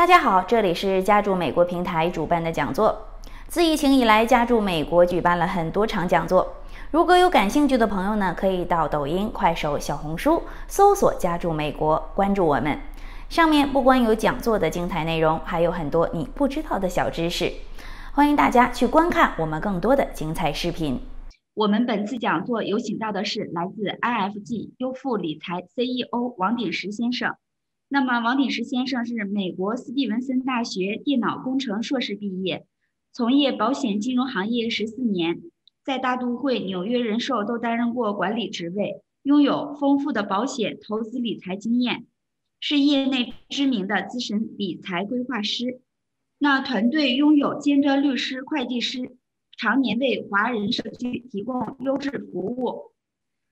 大家好，这里是家住美国平台主办的讲座。自疫情以来，家住美国举办了很多场讲座。如果有感兴趣的朋友呢，可以到抖音、快手、小红书搜索“家住美国”，关注我们。上面不光有讲座的精彩内容，还有很多你不知道的小知识。欢迎大家去观看我们更多的精彩视频。我们本次讲座有请到的是来自 IFG 优富理财 CEO 王鼎石先生。那么，王鼎石先生是美国斯蒂文森大学电脑工程硕士毕业，从业保险金融行业十四年，在大都会、纽约人寿都担任过管理职位，拥有丰富的保险、投资、理财经验，是业内知名的资深理财规划师。那团队拥有尖端律师、会计师，常年为华人社区提供优质服务。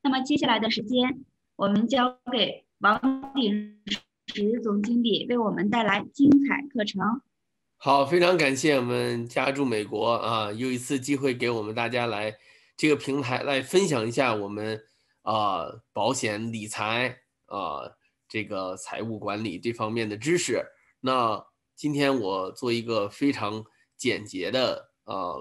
那么，接下来的时间，我们交给王鼎石。石总经理为我们带来精彩课程。好，非常感谢我们家住美国啊，又一次机会给我们大家来这个平台来分享一下我们啊保险理财啊这个财务管理这方面的知识。那今天我做一个非常简洁的啊，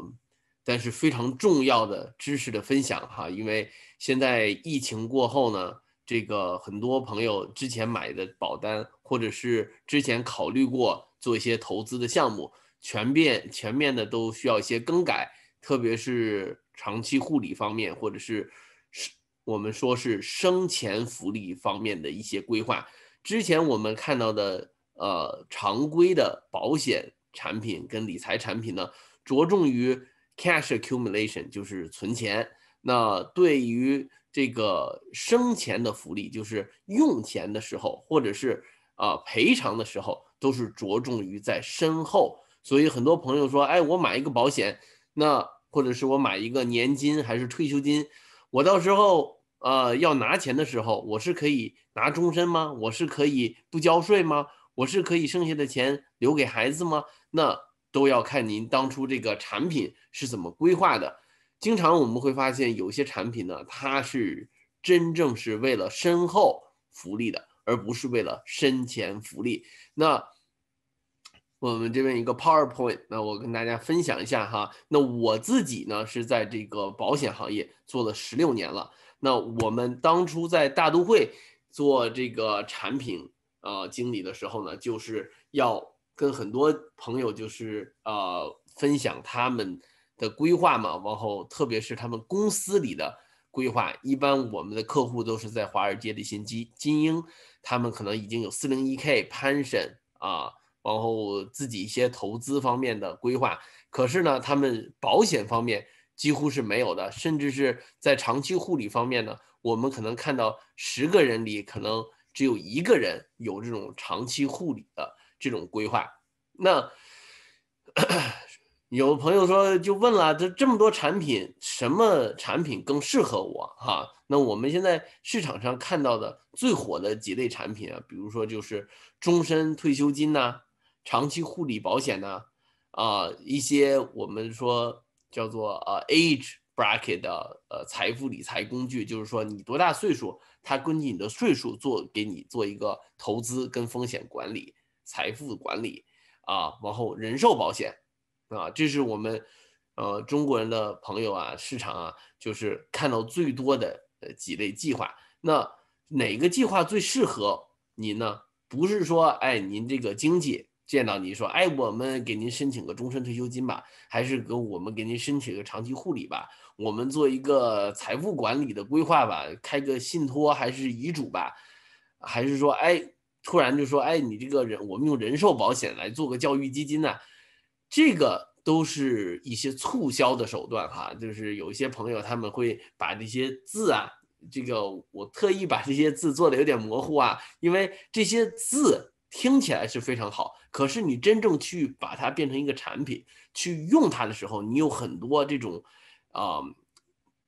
但是非常重要的知识的分享哈，因为现在疫情过后呢。这个很多朋友之前买的保单，或者是之前考虑过做一些投资的项目，全变全面的都需要一些更改，特别是长期护理方面，或者是是，我们说是生前福利方面的一些规划。之前我们看到的，呃，常规的保险产品跟理财产品呢，着重于 cash accumulation，就是存钱。那对于这个生前的福利，就是用钱的时候，或者是啊赔偿的时候，都是着重于在身后。所以很多朋友说，哎，我买一个保险，那或者是我买一个年金还是退休金，我到时候啊要拿钱的时候，我是可以拿终身吗？我是可以不交税吗？我是可以剩下的钱留给孩子吗？那都要看您当初这个产品是怎么规划的。经常我们会发现有些产品呢，它是真正是为了身后福利的，而不是为了身前福利。那我们这边一个 PowerPoint，那我跟大家分享一下哈。那我自己呢是在这个保险行业做了十六年了。那我们当初在大都会做这个产品呃经理的时候呢，就是要跟很多朋友就是呃分享他们。的规划嘛，往后特别是他们公司里的规划，一般我们的客户都是在华尔街的些基金英，他们可能已经有四零一 k 攀升啊，往后自己一些投资方面的规划，可是呢，他们保险方面几乎是没有的，甚至是在长期护理方面呢，我们可能看到十个人里可能只有一个人有这种长期护理的这种规划，那。有朋友说，就问了，这这么多产品，什么产品更适合我？哈，那我们现在市场上看到的最火的几类产品啊，比如说就是终身退休金呐，长期护理保险呐，啊，一些我们说叫做呃 age bracket 的呃财富理财工具，就是说你多大岁数，它根据你的岁数做给你做一个投资跟风险管理、财富管理，啊，往后人寿保险。啊，这是我们，呃，中国人的朋友啊，市场啊，就是看到最多的呃几类计划。那哪个计划最适合您呢？不是说，哎，您这个经济见到您说，哎，我们给您申请个终身退休金吧，还是给我们给您申请个长期护理吧，我们做一个财富管理的规划吧，开个信托还是遗嘱吧，还是说，哎，突然就说，哎，你这个人，我们用人寿保险来做个教育基金呢？这个都是一些促销的手段，哈，就是有一些朋友他们会把这些字啊，这个我特意把这些字做的有点模糊啊，因为这些字听起来是非常好，可是你真正去把它变成一个产品，去用它的时候，你有很多这种，啊，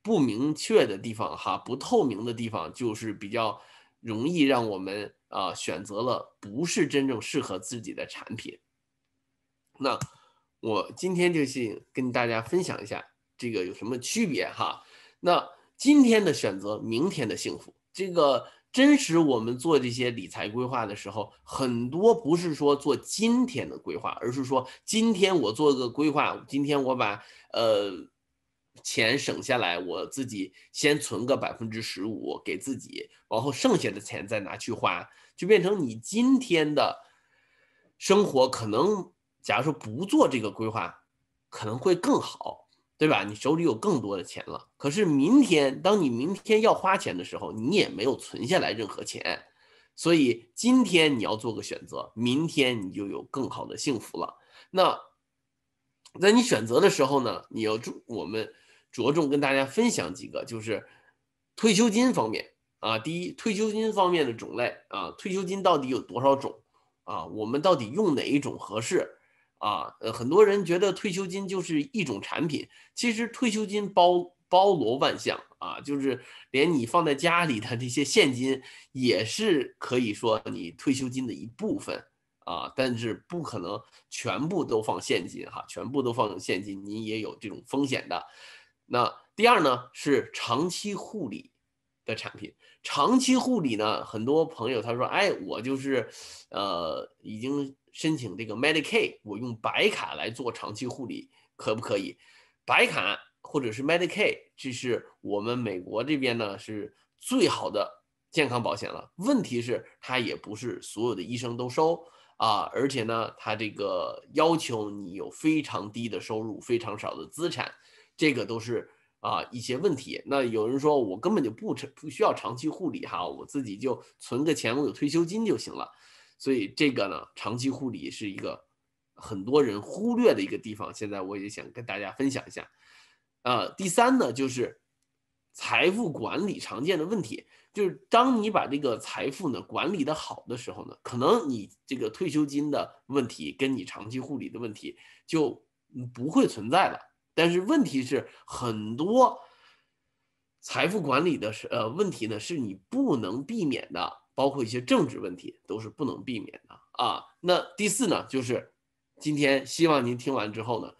不明确的地方，哈，不透明的地方，就是比较容易让我们啊选择了不是真正适合自己的产品，那。我今天就是跟大家分享一下这个有什么区别哈。那今天的选择，明天的幸福，这个真实我们做这些理财规划的时候，很多不是说做今天的规划，而是说今天我做个规划，今天我把呃钱省下来，我自己先存个百分之十五给自己，然后剩下的钱再拿去花，就变成你今天的生活可能。假如说不做这个规划，可能会更好，对吧？你手里有更多的钱了。可是明天，当你明天要花钱的时候，你也没有存下来任何钱。所以今天你要做个选择，明天你就有更好的幸福了。那在你选择的时候呢，你要注我们着重跟大家分享几个，就是退休金方面啊，第一，退休金方面的种类啊，退休金到底有多少种啊？我们到底用哪一种合适？啊，呃，很多人觉得退休金就是一种产品，其实退休金包包罗万象啊，就是连你放在家里的这些现金也是可以说你退休金的一部分啊，但是不可能全部都放现金哈，全部都放现金你也有这种风险的。那第二呢是长期护理的产品。长期护理呢，很多朋友他说，哎，我就是，呃，已经申请这个 m e d i c a i d 我用白卡来做长期护理，可不可以？白卡或者是 m e d i c a i d 这是我们美国这边呢是最好的健康保险了。问题是，它也不是所有的医生都收啊，而且呢，它这个要求你有非常低的收入，非常少的资产，这个都是。啊，一些问题。那有人说我根本就不长不需要长期护理哈，我自己就存个钱，我有退休金就行了。所以这个呢，长期护理是一个很多人忽略的一个地方。现在我也想跟大家分享一下。呃，第三呢，就是财富管理常见的问题，就是当你把这个财富呢管理的好的时候呢，可能你这个退休金的问题跟你长期护理的问题就不会存在了。但是问题是，很多财富管理的呃问题呢，是你不能避免的，包括一些政治问题都是不能避免的啊。那第四呢，就是今天希望您听完之后呢，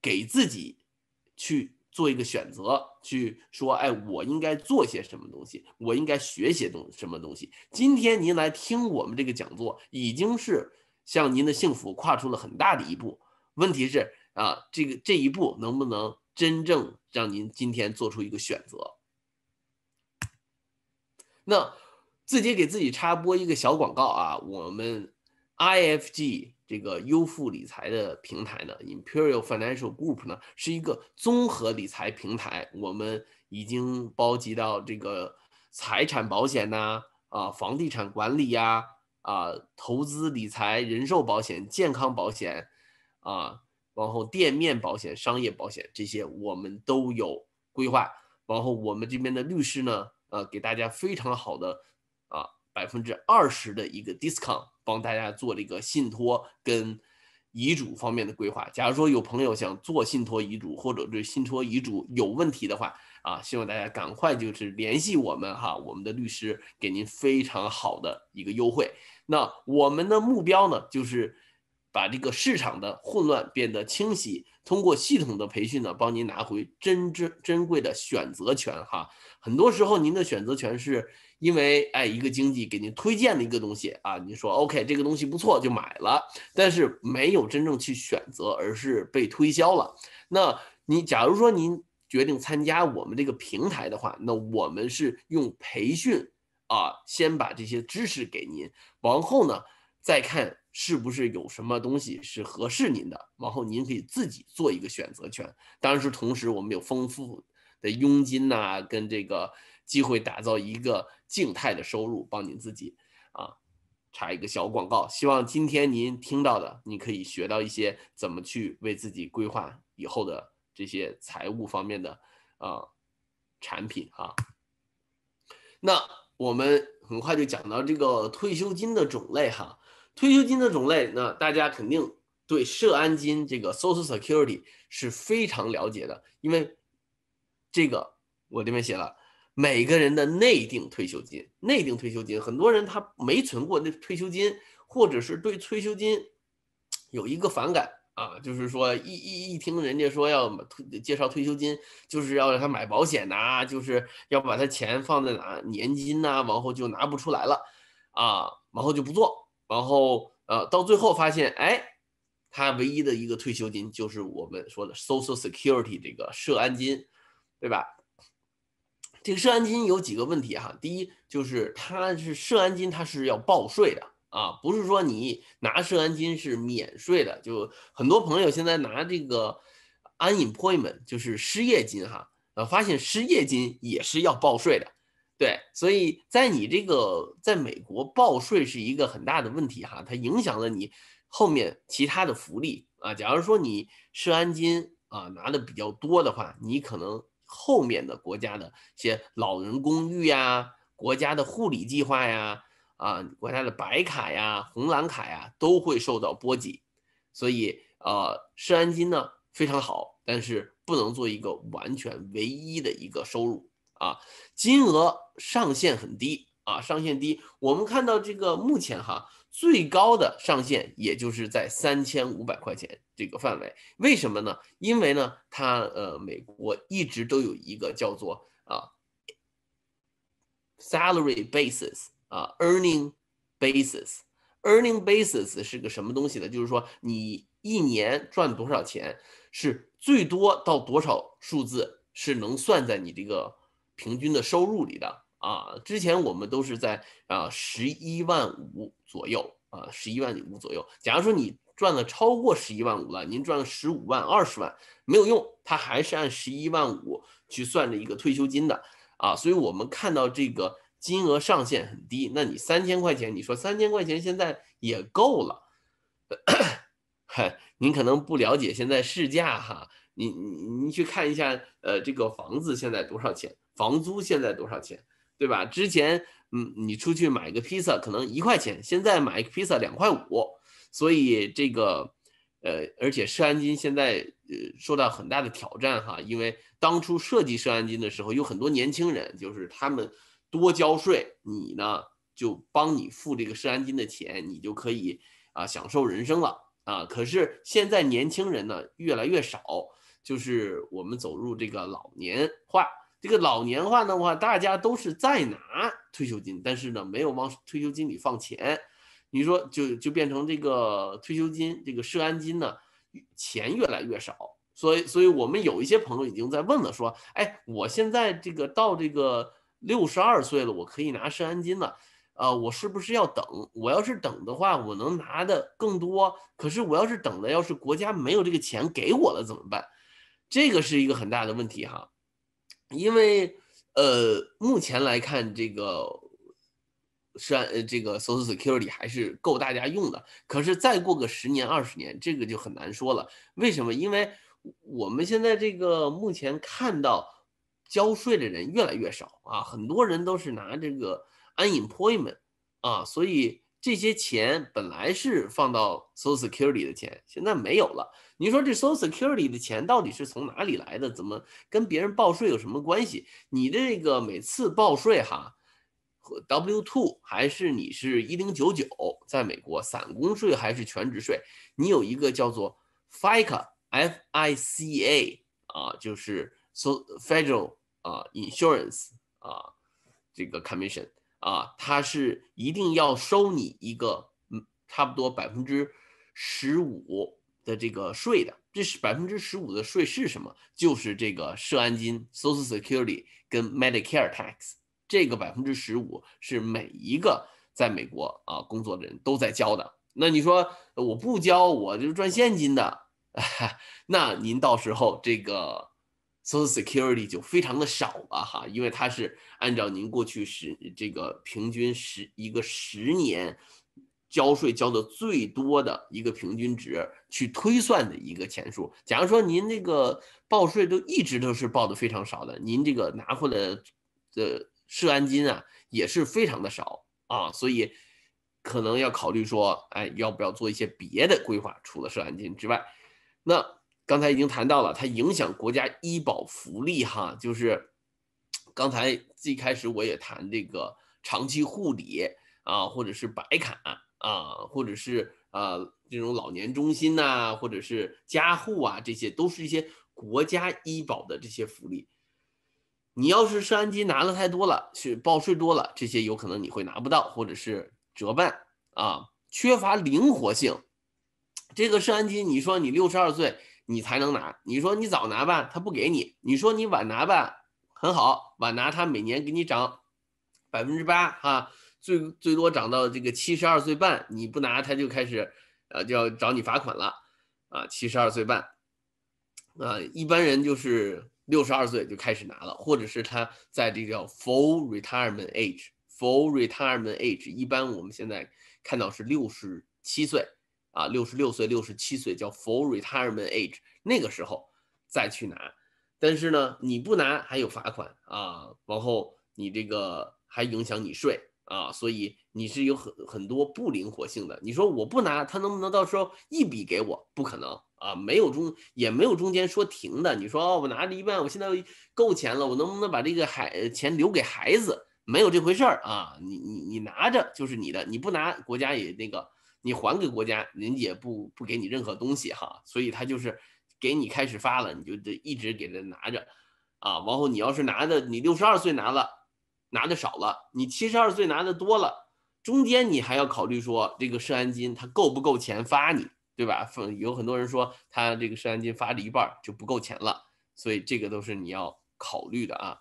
给自己去做一个选择，去说，哎，我应该做些什么东西，我应该学些东什么东西。今天您来听我们这个讲座，已经是向您的幸福跨出了很大的一步。问题是。啊，这个这一步能不能真正让您今天做出一个选择？那自己给自己插播一个小广告啊，我们 IFG 这个优富理财的平台呢，Imperial Financial Group 呢，是一个综合理财平台，我们已经包及到这个财产保险呐，啊，房地产管理呀，啊，投资理财、人寿保险、健康保险，啊。然后，店面保险、商业保险这些我们都有规划。然后，我们这边的律师呢，呃，给大家非常好的啊，百分之二十的一个 discount，帮大家做这个信托跟遗嘱方面的规划。假如说有朋友想做信托遗嘱，或者对信托遗嘱有问题的话，啊，希望大家赶快就是联系我们哈，我们的律师给您非常好的一个优惠。那我们的目标呢，就是。把这个市场的混乱变得清晰，通过系统的培训呢，帮您拿回真真珍贵的选择权哈。很多时候，您的选择权是因为哎一个经济给您推荐的一个东西啊，你说 OK 这个东西不错就买了，但是没有真正去选择，而是被推销了。那你假如说您决定参加我们这个平台的话，那我们是用培训啊，先把这些知识给您，往后呢再看。是不是有什么东西是合适您的？往后您可以自己做一个选择权。但是同时，我们有丰富的佣金呐，跟这个机会打造一个静态的收入，帮您自己啊插一个小广告。希望今天您听到的，你可以学到一些怎么去为自己规划以后的这些财务方面的啊产品啊。那我们很快就讲到这个退休金的种类哈。退休金的种类，那大家肯定对社安金这个 Social Security 是非常了解的，因为这个我这边写了每个人的内定退休金。内定退休金，很多人他没存过那退休金，或者是对退休金有一个反感啊，就是说一一一听人家说要介绍退休金，就是要让他买保险呐，就是要把他钱放在哪年金呐，往后就拿不出来了啊，往后就不做。然后，呃，到最后发现，哎，他唯一的一个退休金就是我们说的 social security 这个社安金，对吧？这个社安金有几个问题哈，第一就是它是社安金，它是要报税的啊，不是说你拿社安金是免税的。就很多朋友现在拿这个 unemployment，就是失业金哈，呃，发现失业金也是要报税的。对，所以在你这个在美国报税是一个很大的问题哈，它影响了你后面其他的福利啊。假如说你社安金啊拿的比较多的话，你可能后面的国家的一些老人公寓呀、国家的护理计划呀、啊国家的白卡呀、红蓝卡呀都会受到波及。所以呃，社安金呢非常好，但是不能做一个完全唯一的一个收入。啊，金额上限很低啊，上限低。我们看到这个目前哈，最高的上限也就是在三千五百块钱这个范围。为什么呢？因为呢，它呃，美国一直都有一个叫做啊，salary basis 啊，earning basis，earning basis 是个什么东西呢？就是说你一年赚多少钱，是最多到多少数字是能算在你这个。平均的收入里的啊，之前我们都是在啊十一万五左右啊，十一万五左右。假如说你赚了超过十一万五了，您赚了十五万、二十万没有用，它还是按十一万五去算的一个退休金的啊。所以我们看到这个金额上限很低。那你三千块钱，你说三千块钱现在也够了？嗨，您可能不了解现在市价哈。您你你去看一下，呃，这个房子现在多少钱？房租现在多少钱，对吧？之前，嗯，你出去买个披萨可能一块钱，现在买一个披萨两块五。所以这个，呃，而且涉案金现在呃受到很大的挑战哈，因为当初设计涉案金的时候有很多年轻人，就是他们多交税，你呢就帮你付这个涉案金的钱，你就可以啊享受人生了啊。可是现在年轻人呢越来越少，就是我们走入这个老年化。这个老年化的话，大家都是在拿退休金，但是呢，没有往退休金里放钱，你说就就变成这个退休金、这个社安金呢，钱越来越少。所以，所以我们有一些朋友已经在问了，说：“哎，我现在这个到这个六十二岁了，我可以拿社安金了，啊，我是不是要等？我要是等的话，我能拿的更多。可是我要是等的，要是国家没有这个钱给我了怎么办？这个是一个很大的问题哈。”因为，呃，目前来看，这个虽然这个 Social Security 还是够大家用的。可是再过个十年、二十年，这个就很难说了。为什么？因为我们现在这个目前看到交税的人越来越少啊，很多人都是拿这个 Unemployment 啊，所以。这些钱本来是放到 Social Security 的钱，现在没有了。你说这 Social Security 的钱到底是从哪里来的？怎么跟别人报税有什么关系？你的这个每次报税哈，W two 还是你是一零九九，在美国散工税还是全职税？你有一个叫做 FICA F I C A 啊，就是 So Federal 啊 Insurance 啊这个 Commission。啊，他是一定要收你一个，嗯，差不多百分之十五的这个税的。这是百分之十五的税是什么？就是这个涉案金 （Social Security） 跟 Medicare tax。这个百分之十五是每一个在美国啊工作的人都在交的。那你说我不交，我就赚现金的，那您到时候这个。Social Security 就非常的少了哈，因为它是按照您过去十这个平均十一个十年交税交的最多的一个平均值去推算的一个钱数。假如说您那个报税都一直都是报的非常少的，您这个拿回来的涉案金啊也是非常的少啊，所以可能要考虑说，哎，要不要做一些别的规划，除了涉案金之外，那。刚才已经谈到了，它影响国家医保福利哈，就是刚才最开始我也谈这个长期护理啊，或者是白卡啊，或者是呃这种老年中心呐，或者是加护啊，这些都是一些国家医保的这些福利。你要是涉案金拿了太多了，去报税多了，这些有可能你会拿不到，或者是折半啊，缺乏灵活性。这个涉案金，你说你六十二岁。你才能拿。你说你早拿吧，他不给你；你说你晚拿吧，很好，晚拿他每年给你涨百分之八啊，最最多涨到这个七十二岁半。你不拿，他就开始呃就要找你罚款了啊，七十二岁半啊，一般人就是六十二岁就开始拿了，或者是他在这个叫 full retirement age，full retirement age，一般我们现在看到是六十七岁。啊，六十六岁、六十七岁叫 full retirement age，那个时候再去拿，但是呢，你不拿还有罚款啊，往后你这个还影响你税啊，所以你是有很很多不灵活性的。你说我不拿，他能不能到时候一笔给我？不可能啊，没有中也没有中间说停的。你说哦，我拿着一万，我现在够钱了，我能不能把这个孩钱留给孩子？没有这回事儿啊，你你你拿着就是你的，你不拿国家也那个。你还给国家，家也不不给你任何东西哈，所以他就是给你开始发了，你就得一直给他拿着，啊，往后你要是拿的，你六十二岁拿了，拿的少了，你七十二岁拿的多了，中间你还要考虑说这个涉案金它够不够钱发你，对吧？有很多人说他这个涉案金发了一半就不够钱了，所以这个都是你要考虑的啊。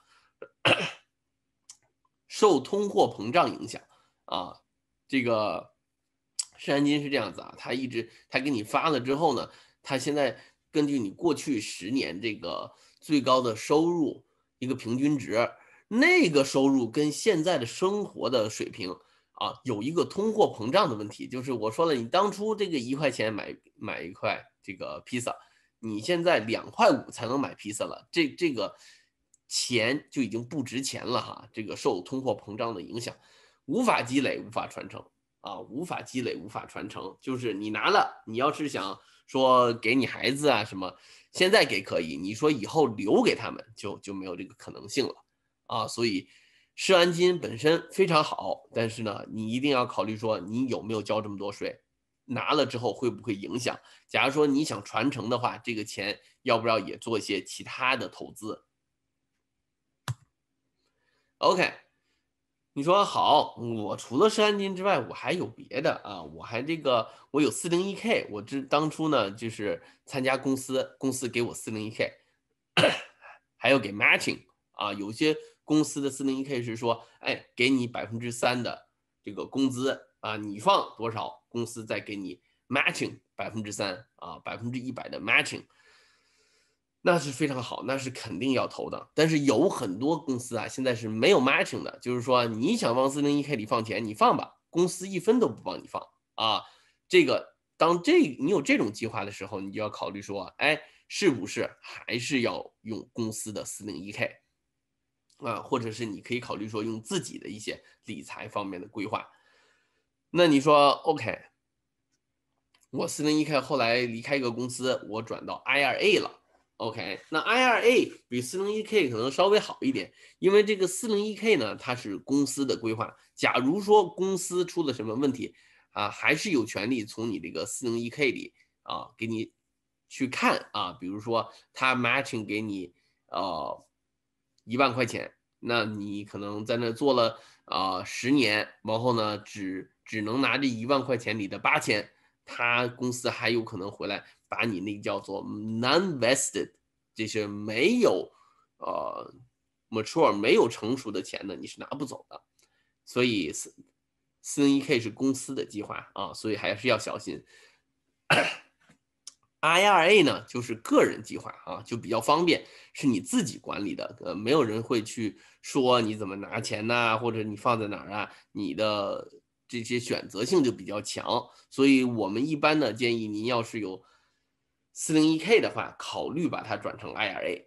受通货膨胀影响啊，这个。赡金是这样子啊，他一直他给你发了之后呢，他现在根据你过去十年这个最高的收入一个平均值，那个收入跟现在的生活的水平啊有一个通货膨胀的问题，就是我说了，你当初这个一块钱买买一块这个披萨，你现在两块五才能买披萨了，这这个钱就已经不值钱了哈，这个受通货膨胀的影响，无法积累，无法传承。啊，无法积累，无法传承，就是你拿了，你要是想说给你孩子啊什么，现在给可以，你说以后留给他们就就没有这个可能性了啊。所以，施安金本身非常好，但是呢，你一定要考虑说你有没有交这么多税，拿了之后会不会影响？假如说你想传承的话，这个钱要不要也做一些其他的投资？OK。你说好，我除了是保金之外，我还有别的啊，我还这个，我有 401k，我这当初呢就是参加公司，公司给我 401k，还有给 matching 啊，有些公司的 401k 是说，哎，给你百分之三的这个工资啊，你放多少，公司再给你 matching 百分之三啊，百分之一百的 matching。那是非常好，那是肯定要投的。但是有很多公司啊，现在是没有 matching 的，就是说你想往 401k 里放钱，你放吧，公司一分都不帮你放啊。这个当这你有这种计划的时候，你就要考虑说，哎，是不是还是要用公司的 401k 啊？或者是你可以考虑说，用自己的一些理财方面的规划。那你说 OK，我 401k 后来离开一个公司，我转到 IRA 了。OK，那 IRA 比 401k 可能稍微好一点，因为这个 401k 呢，它是公司的规划。假如说公司出了什么问题，啊，还是有权利从你这个 401k 里啊给你去看啊，比如说他 matching 给你啊一万块钱，那你可能在那做了啊十年，然后呢只只能拿这一万块钱里的八千，他公司还有可能回来。把你那叫做 nonvested 这些没有呃 mature 没有成熟的钱呢，你是拿不走的。所以四 N e k 是公司的计划啊，所以还是要小心。IRA 呢就是个人计划啊，就比较方便，是你自己管理的，呃，没有人会去说你怎么拿钱呐，或者你放在哪儿啊，你的这些选择性就比较强。所以我们一般呢建议您要是有。四零一 k 的话，考虑把它转成 IRA。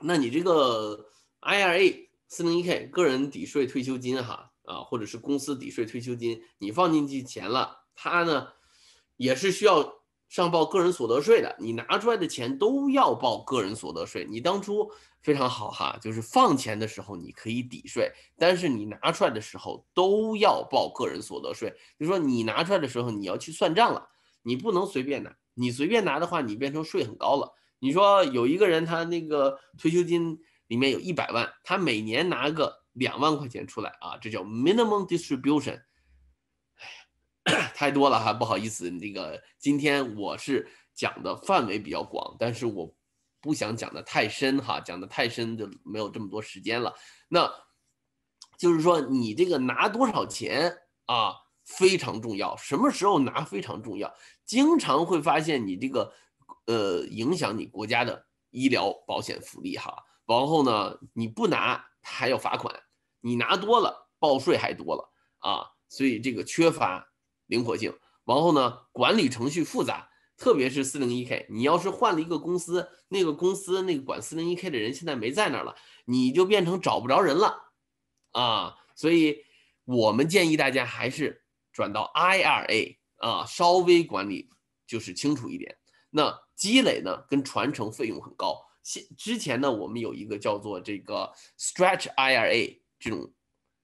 那你这个 IRA 四零一 k 个人抵税退休金哈啊，或者是公司抵税退休金，你放进去钱了，它呢也是需要上报个人所得税的。你拿出来的钱都要报个人所得税。你当初非常好哈，就是放钱的时候你可以抵税，但是你拿出来的时候都要报个人所得税。就说你拿出来的时候你要去算账了，你不能随便拿。你随便拿的话，你变成税很高了。你说有一个人，他那个退休金里面有一百万，他每年拿个两万块钱出来啊，这叫 minimum distribution。哎呀，太多了哈，不好意思，那个今天我是讲的范围比较广，但是我不想讲的太深哈，讲的太深就没有这么多时间了。那就是说，你这个拿多少钱啊，非常重要，什么时候拿非常重要。经常会发现你这个，呃，影响你国家的医疗保险福利哈。然后呢，你不拿还要罚款，你拿多了报税还多了啊。所以这个缺乏灵活性。然后呢，管理程序复杂，特别是 401k，你要是换了一个公司，那个公司那个管 401k 的人现在没在那儿了，你就变成找不着人了啊。所以我们建议大家还是转到 IRA。啊，稍微管理就是清楚一点。那积累呢，跟传承费用很高。现之前呢，我们有一个叫做这个 Stretch IRA 这种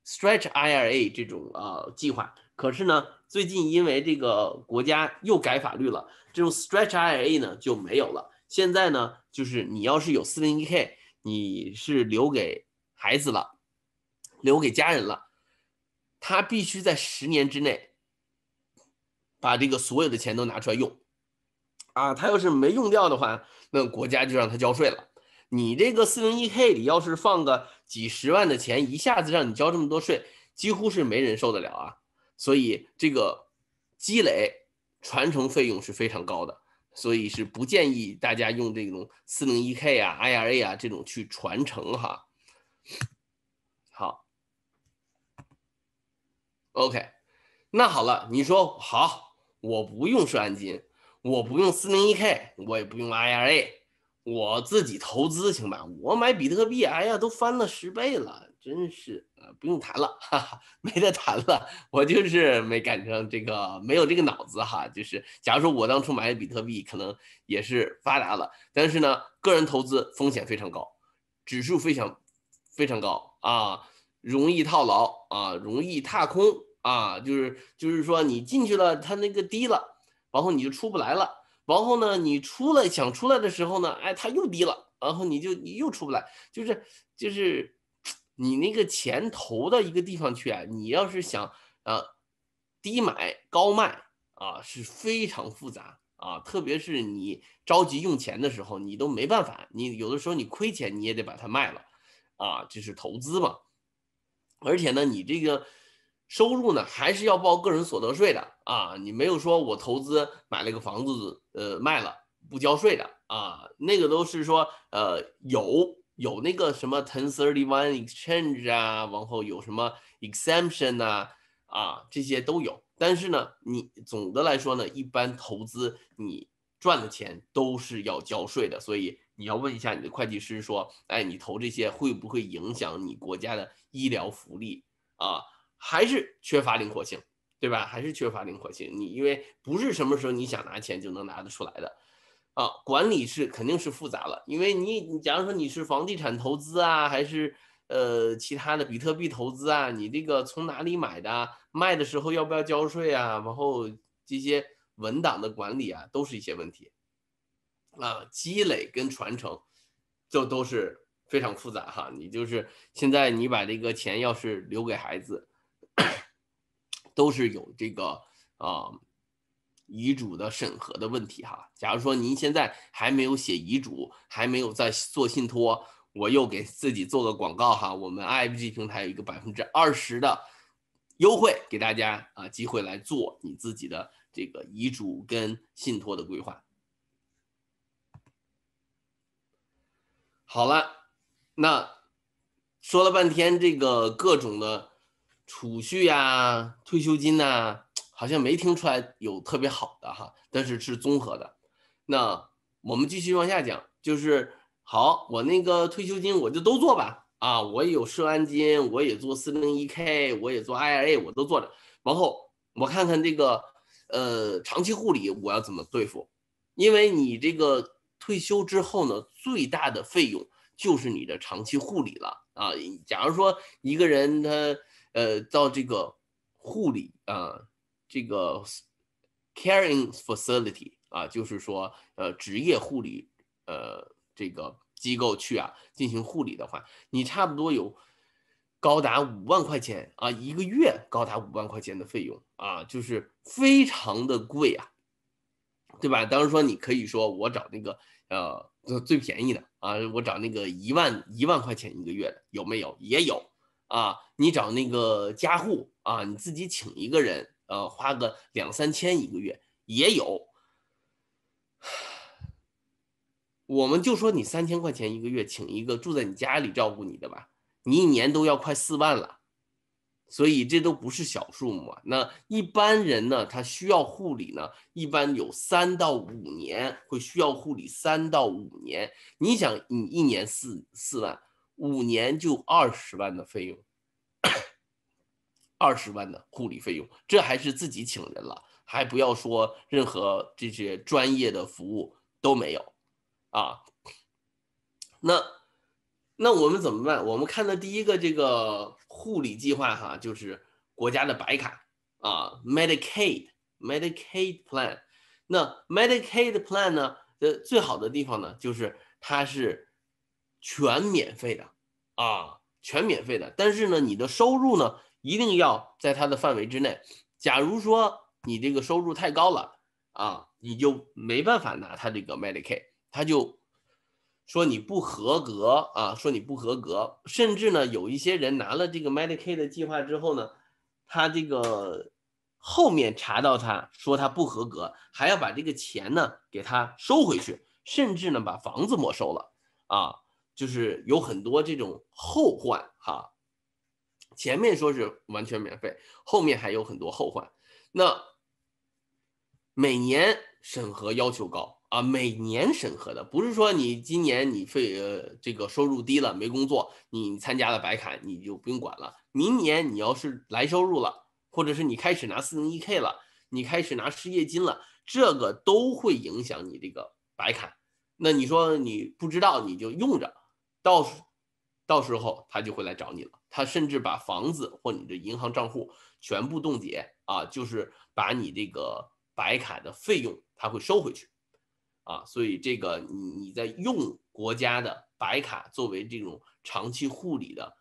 Stretch IRA 这种啊计划。可是呢，最近因为这个国家又改法律了，这种 Stretch IRA 呢就没有了。现在呢，就是你要是有 401k，你是留给孩子了，留给家人了，他必须在十年之内。把这个所有的钱都拿出来用，啊，他要是没用掉的话，那国家就让他交税了。你这个 401k 里要是放个几十万的钱，一下子让你交这么多税，几乎是没人受得了啊。所以这个积累传承费用是非常高的，所以是不建议大家用这种 401k 啊、IRA 啊这种去传承哈。好，OK，那好了，你说好。我不用税金，我不用四零一 k，我也不用 ira，我自己投资行吧？我买比特币，哎呀，都翻了十倍了，真是呃，不用谈了，哈哈，没得谈了。我就是没赶上这个，没有这个脑子哈。就是假如说我当初买比特币，可能也是发达了。但是呢，个人投资风险非常高，指数非常非常高啊，容易套牢啊，容易踏空。啊，就是就是说，你进去了，它那个低了，然后你就出不来了。然后呢，你出来想出来的时候呢，哎，它又低了，然后你就你又出不来。就是就是，你那个钱投到一个地方去啊，你要是想啊，低买高卖啊，是非常复杂啊。特别是你着急用钱的时候，你都没办法。你有的时候你亏钱，你也得把它卖了，啊，这是投资嘛。而且呢，你这个。收入呢还是要报个人所得税的啊！你没有说我投资买了个房子，呃，卖了不交税的啊？那个都是说，呃，有有那个什么 ten thirty one exchange 啊，往后有什么 exemption 啊，啊，这些都有。但是呢，你总的来说呢，一般投资你赚的钱都是要交税的，所以你要问一下你的会计师说，哎，你投这些会不会影响你国家的医疗福利啊？还是缺乏灵活性，对吧？还是缺乏灵活性。你因为不是什么时候你想拿钱就能拿得出来的，啊，管理是肯定是复杂了。因为你假如说你是房地产投资啊，还是呃其他的比特币投资啊，你这个从哪里买的，卖的时候要不要交税啊？然后这些文档的管理啊，都是一些问题，啊，积累跟传承就都是非常复杂哈。你就是现在你把这个钱要是留给孩子。都是有这个啊遗嘱的审核的问题哈。假如说您现在还没有写遗嘱，还没有在做信托，我又给自己做个广告哈，我们 i b g 平台有一个百分之二十的优惠，给大家啊机会来做你自己的这个遗嘱跟信托的规划。好了，那说了半天这个各种的。储蓄呀，退休金呐，好像没听出来有特别好的哈，但是是综合的。那我们继续往下讲，就是好，我那个退休金我就都做吧。啊，我有社安金，我也做四零一 k，我也做 ira，我都做了。往后我看看这个呃，长期护理我要怎么对付？因为你这个退休之后呢，最大的费用就是你的长期护理了啊。假如说一个人他。呃，到这个护理啊，这个 caring facility 啊，就是说呃职业护理呃这个机构去啊进行护理的话，你差不多有高达五万块钱啊一个月高达五万块钱的费用啊，就是非常的贵啊，对吧？当然说你可以说我找那个呃最便宜的啊，我找那个一万一万块钱一个月的有没有？也有。啊，你找那个家护啊，你自己请一个人，呃，花个两三千一个月也有。我们就说你三千块钱一个月请一个住在你家里照顾你的吧，你一年都要快四万了，所以这都不是小数目。那一般人呢，他需要护理呢，一般有三到五年会需要护理，三到五年，你想你一年四四万。五年就二十万的费用，二十万的护理费用，这还是自己请人了，还不要说任何这些专业的服务都没有，啊，那那我们怎么办？我们看的第一个这个护理计划哈，就是国家的白卡啊，Medicaid Medicaid plan，那 Medicaid plan 呢呃，最好的地方呢，就是它是全免费的。啊，全免费的，但是呢，你的收入呢，一定要在它的范围之内。假如说你这个收入太高了，啊，你就没办法拿他这个 Medicaid，他就说你不合格啊，说你不合格。甚至呢，有一些人拿了这个 Medicaid 的计划之后呢，他这个后面查到他说他不合格，还要把这个钱呢给他收回去，甚至呢把房子没收了啊。就是有很多这种后患哈，前面说是完全免费，后面还有很多后患。那每年审核要求高啊，每年审核的不是说你今年你费呃这个收入低了没工作，你参加了白卡你就不用管了。明年你要是来收入了，或者是你开始拿四零一 k 了，你开始拿失业金了，这个都会影响你这个白卡。那你说你不知道你就用着。到到时候他就会来找你了。他甚至把房子或你的银行账户全部冻结啊，就是把你这个白卡的费用他会收回去啊。所以这个你你在用国家的白卡作为这种长期护理的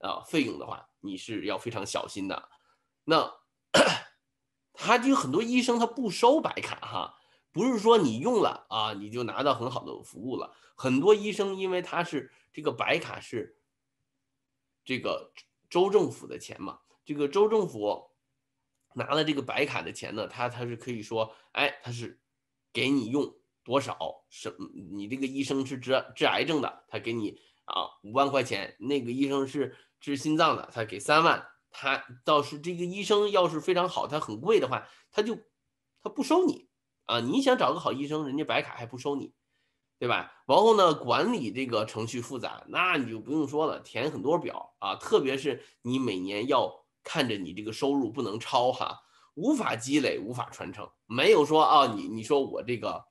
啊费用的话，你是要非常小心的。那 他就很多医生他不收白卡哈，不是说你用了啊你就拿到很好的服务了。很多医生因为他是。这个白卡是这个州政府的钱嘛？这个州政府拿了这个白卡的钱呢，他他是可以说，哎，他是给你用多少？什你这个医生是治治癌症的，他给你啊五万块钱；那个医生是治心脏的，他给三万。他倒是这个医生要是非常好，他很贵的话，他就他不收你啊。你想找个好医生，人家白卡还不收你。对吧？然后呢，管理这个程序复杂，那你就不用说了，填很多表啊，特别是你每年要看着你这个收入不能超哈，无法积累，无法传承，没有说啊，你你说我这个，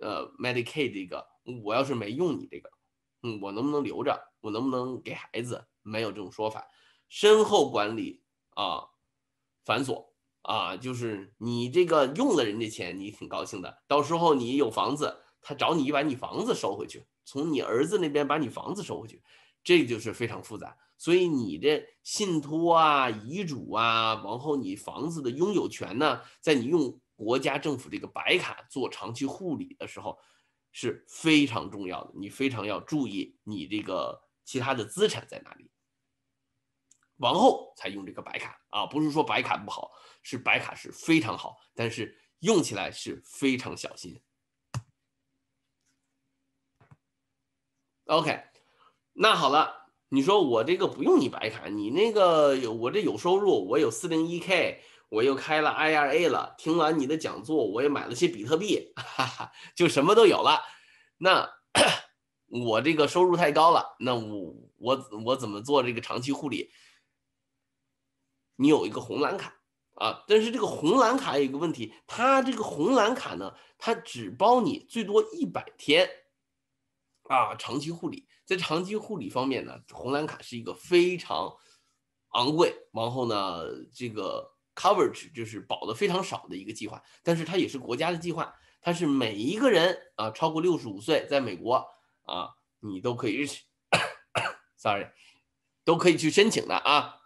呃 m e d i c a i d 这个，我要是没用你这个，嗯，我能不能留着？我能不能给孩子？没有这种说法，身后管理啊，繁琐啊，就是你这个用了人家钱，你挺高兴的，到时候你有房子。他找你把你房子收回去，从你儿子那边把你房子收回去，这就是非常复杂。所以你这信托啊、遗嘱啊，往后你房子的拥有权呢，在你用国家政府这个白卡做长期护理的时候，是非常重要的。你非常要注意你这个其他的资产在哪里，往后才用这个白卡啊，不是说白卡不好，是白卡是非常好，但是用起来是非常小心。OK，那好了，你说我这个不用你白卡，你那个有我这有收入，我有四零一 K，我又开了 IRA 了。听完你的讲座，我也买了些比特币，哈哈，就什么都有了。那 我这个收入太高了，那我我我怎么做这个长期护理？你有一个红蓝卡啊，但是这个红蓝卡有一个问题，它这个红蓝卡呢，它只包你最多一百天。啊，长期护理在长期护理方面呢，红蓝卡是一个非常昂贵，然后呢，这个 coverage 就是保的非常少的一个计划，但是它也是国家的计划，它是每一个人啊，超过六十五岁，在美国啊，你都可以，sorry，都可以去申请的啊。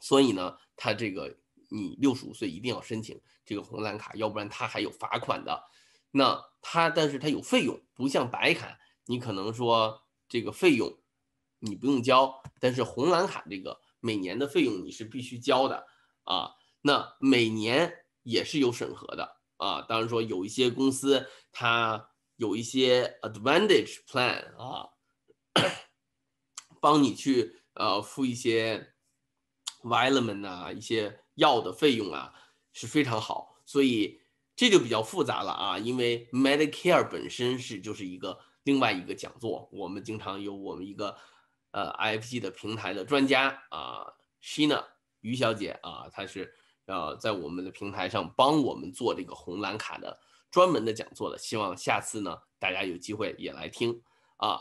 所以呢，他这个你六十五岁一定要申请这个红蓝卡，要不然他还有罚款的。那他，但是他有费用，不像白卡。你可能说这个费用你不用交，但是红蓝卡这个每年的费用你是必须交的啊。那每年也是有审核的啊。当然说有一些公司它有一些 advantage plan 啊，帮你去呃付一些 vitamin 啊一些药的费用啊，是非常好。所以这就比较复杂了啊，因为 Medicare 本身是就是一个。另外一个讲座，我们经常有我们一个呃，I F G 的平台的专家啊，Shina 于小姐啊，她是呃在我们的平台上帮我们做这个红蓝卡的专门的讲座的，希望下次呢大家有机会也来听啊。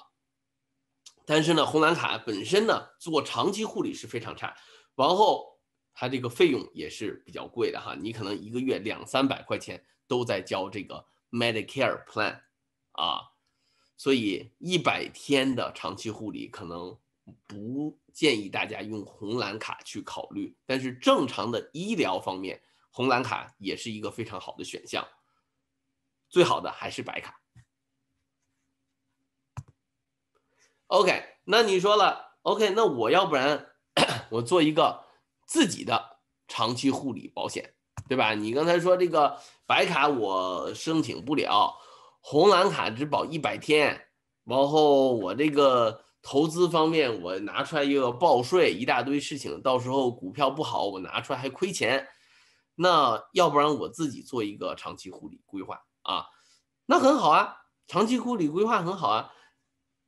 但是呢，红蓝卡本身呢做长期护理是非常差，然后它这个费用也是比较贵的哈，你可能一个月两三百块钱都在交这个 Medicare plan 啊。所以一百天的长期护理可能不建议大家用红蓝卡去考虑，但是正常的医疗方面，红蓝卡也是一个非常好的选项。最好的还是白卡。OK，那你说了，OK，那我要不然 我做一个自己的长期护理保险，对吧？你刚才说这个白卡我申请不了。红蓝卡只保一百天，然后我这个投资方面我拿出来又要报税，一大堆事情，到时候股票不好我拿出来还亏钱。那要不然我自己做一个长期护理规划啊，那很好啊，长期护理规划很好啊。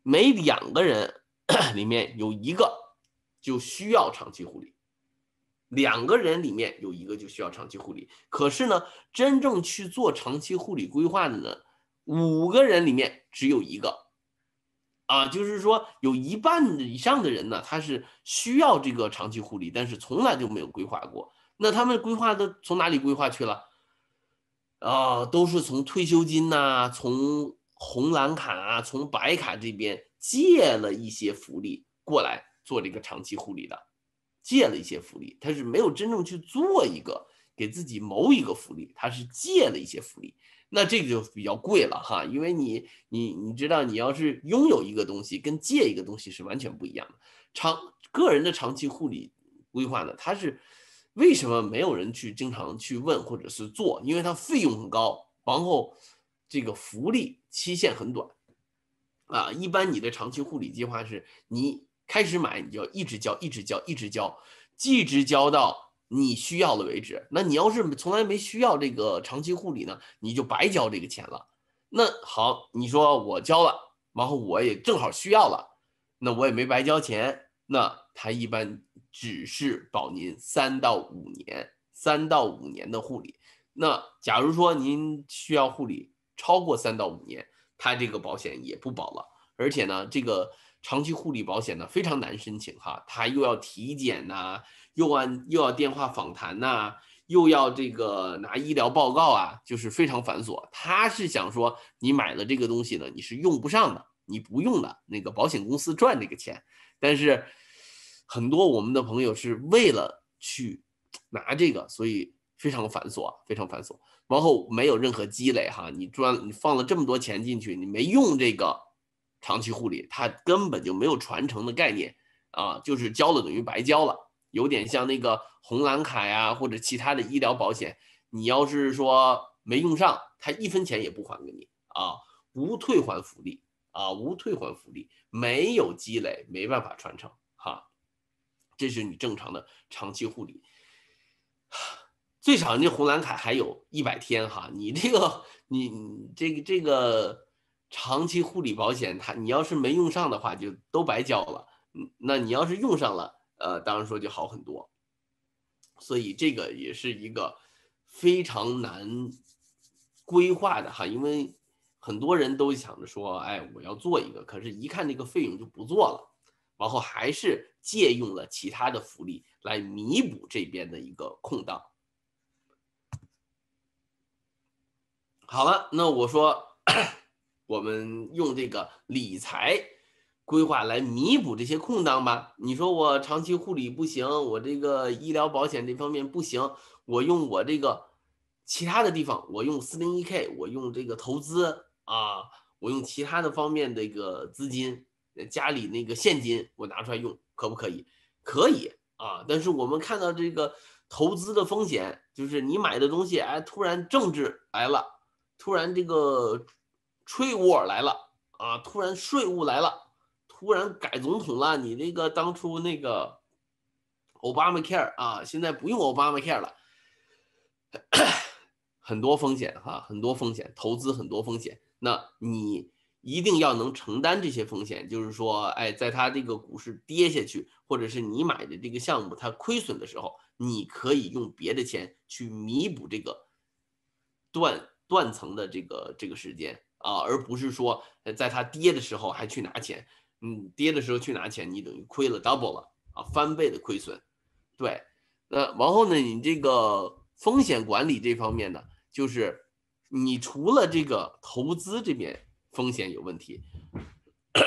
每两个人 里面有一个就需要长期护理，两个人里面有一个就需要长期护理。可是呢，真正去做长期护理规划的呢？五个人里面只有一个，啊，就是说有一半以上的人呢，他是需要这个长期护理，但是从来就没有规划过。那他们规划的从哪里规划去了？啊，都是从退休金呐，从红蓝卡啊，从白卡这边借了一些福利过来做这个长期护理的，借了一些福利，他是没有真正去做一个给自己谋一个福利，他是借了一些福利。那这个就比较贵了哈，因为你你你知道，你要是拥有一个东西，跟借一个东西是完全不一样的。长个人的长期护理规划呢，它是为什么没有人去经常去问或者是做？因为它费用很高，然后这个福利期限很短啊。一般你的长期护理计划是你开始买，你就要一直交，一直交，一直交，一直交到。你需要了为止。那你要是从来没需要这个长期护理呢，你就白交这个钱了。那好，你说我交了，然后我也正好需要了，那我也没白交钱。那它一般只是保您三到五年，三到五年的护理。那假如说您需要护理超过三到五年，它这个保险也不保了。而且呢，这个长期护理保险呢非常难申请哈，它又要体检呐。又按又要电话访谈呐，又要这个拿医疗报告啊，就是非常繁琐。他是想说，你买了这个东西呢，你是用不上的，你不用的那个保险公司赚这个钱。但是很多我们的朋友是为了去拿这个，所以非常繁琐，非常繁琐。然后没有任何积累哈，你赚你放了这么多钱进去，你没用这个长期护理，它根本就没有传承的概念啊，就是交了等于白交了。有点像那个红蓝卡呀，或者其他的医疗保险，你要是说没用上，他一分钱也不还给你啊，无退还福利啊，无退还福利，没有积累，没办法传承哈。这是你正常的长期护理，最少家红蓝卡还有一百天哈，你这个你这个这个长期护理保险，它你要是没用上的话，就都白交了。嗯，那你要是用上了。呃，当然说就好很多，所以这个也是一个非常难规划的哈，因为很多人都想着说，哎，我要做一个，可是一看这个费用就不做了，然后还是借用了其他的福利来弥补这边的一个空档。好了，那我说 我们用这个理财。规划来弥补这些空档吧。你说我长期护理不行，我这个医疗保险这方面不行，我用我这个其他的地方，我用四零一 k，我用这个投资啊，我用其他的方面的一个资金，家里那个现金我拿出来用，可不可以？可以啊。但是我们看到这个投资的风险，就是你买的东西，哎，突然政治来了，突然这个吹窝儿来了啊，突然税务来了。突然改总统了，你那个当初那个 Obama Care 啊，现在不用 Obama Care 了，很多风险哈，很多风险，投资很多风险，那你一定要能承担这些风险，就是说，哎，在他这个股市跌下去，或者是你买的这个项目它亏损的时候，你可以用别的钱去弥补这个断断层的这个这个时间啊，而不是说在它跌的时候还去拿钱。你跌的时候去拿钱，你等于亏了 double 了啊，翻倍的亏损。对，那然后呢？你这个风险管理这方面呢，就是你除了这个投资这边风险有问题，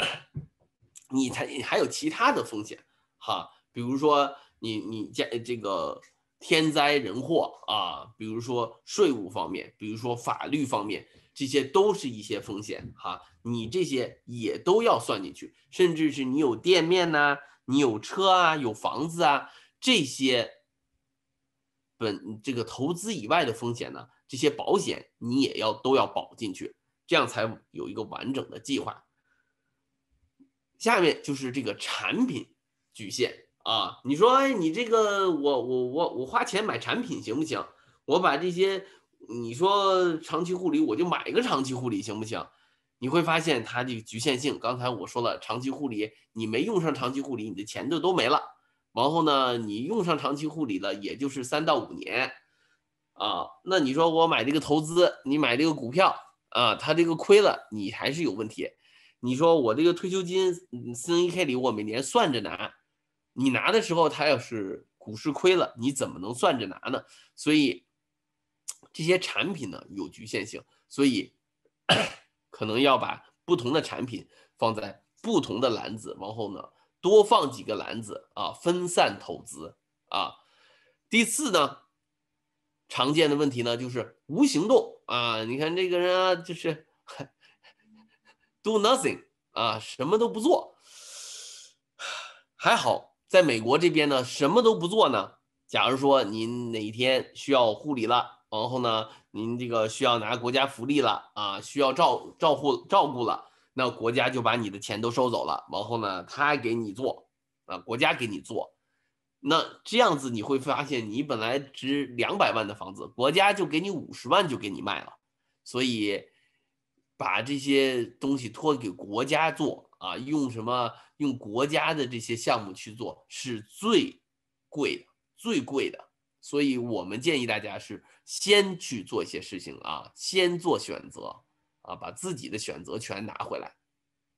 你才还有其他的风险哈，比如说你你家这个天灾人祸啊，比如说税务方面，比如说法律方面。这些都是一些风险哈，你这些也都要算进去，甚至是你有店面呐，你有车啊，有房子啊，这些本这个投资以外的风险呢，这些保险你也要都要保进去，这样才有一个完整的计划。下面就是这个产品局限啊，你说哎，你这个我我我我花钱买产品行不行？我把这些。你说长期护理，我就买一个长期护理行不行？你会发现它的局限性。刚才我说了，长期护理你没用上长期护理，你的钱就都没了。然后呢，你用上长期护理了，也就是三到五年啊。那你说我买这个投资，你买这个股票啊，它这个亏了，你还是有问题。你说我这个退休金四零一 k 里，我每年算着拿，你拿的时候它要是股市亏了，你怎么能算着拿呢？所以。这些产品呢有局限性，所以 可能要把不同的产品放在不同的篮子，往后呢多放几个篮子啊，分散投资啊。第四呢，常见的问题呢就是无行动啊，你看这个人啊就是 do nothing 啊，什么都不做。还好在美国这边呢，什么都不做呢，假如说您哪一天需要护理了。然后呢，您这个需要拿国家福利了啊，需要照照护照顾了，那国家就把你的钱都收走了。然后呢，他给你做啊，国家给你做，那这样子你会发现，你本来值两百万的房子，国家就给你五十万就给你卖了。所以把这些东西托给国家做啊，用什么用国家的这些项目去做是最贵的，最贵的。所以我们建议大家是。先去做一些事情啊，先做选择啊，把自己的选择权拿回来。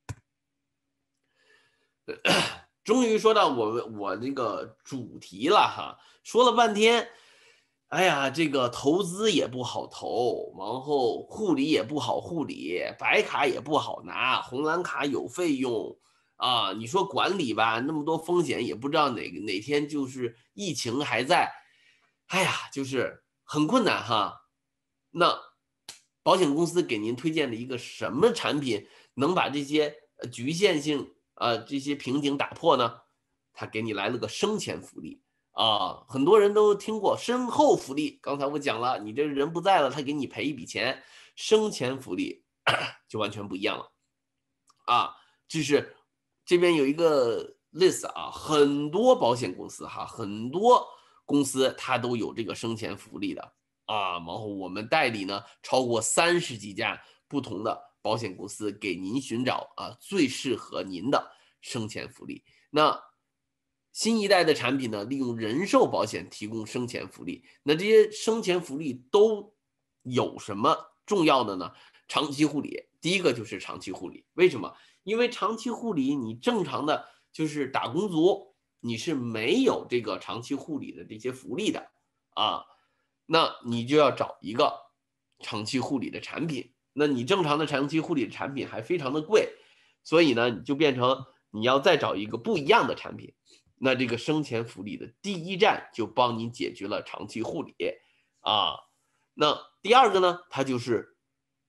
终于说到我我那个主题了哈，说了半天，哎呀，这个投资也不好投，然后护理也不好护理，白卡也不好拿，红蓝卡有费用啊。你说管理吧，那么多风险，也不知道哪个哪天就是疫情还在，哎呀，就是。很困难哈，那保险公司给您推荐的一个什么产品能把这些局限性啊这些瓶颈打破呢？他给你来了个生前福利啊，很多人都听过身后福利。刚才我讲了，你这人不在了，他给你赔一笔钱，生前福利 就完全不一样了，啊，就是这边有一个 list 啊，很多保险公司哈，很多。公司它都有这个生前福利的啊，然后我们代理呢，超过三十几家不同的保险公司给您寻找啊最适合您的生前福利。那新一代的产品呢，利用人寿保险提供生前福利。那这些生前福利都有什么重要的呢？长期护理，第一个就是长期护理。为什么？因为长期护理，你正常的就是打工族。你是没有这个长期护理的这些福利的，啊，那你就要找一个长期护理的产品。那你正常的长期护理的产品还非常的贵，所以呢，你就变成你要再找一个不一样的产品。那这个生前福利的第一站就帮你解决了长期护理，啊，那第二个呢，它就是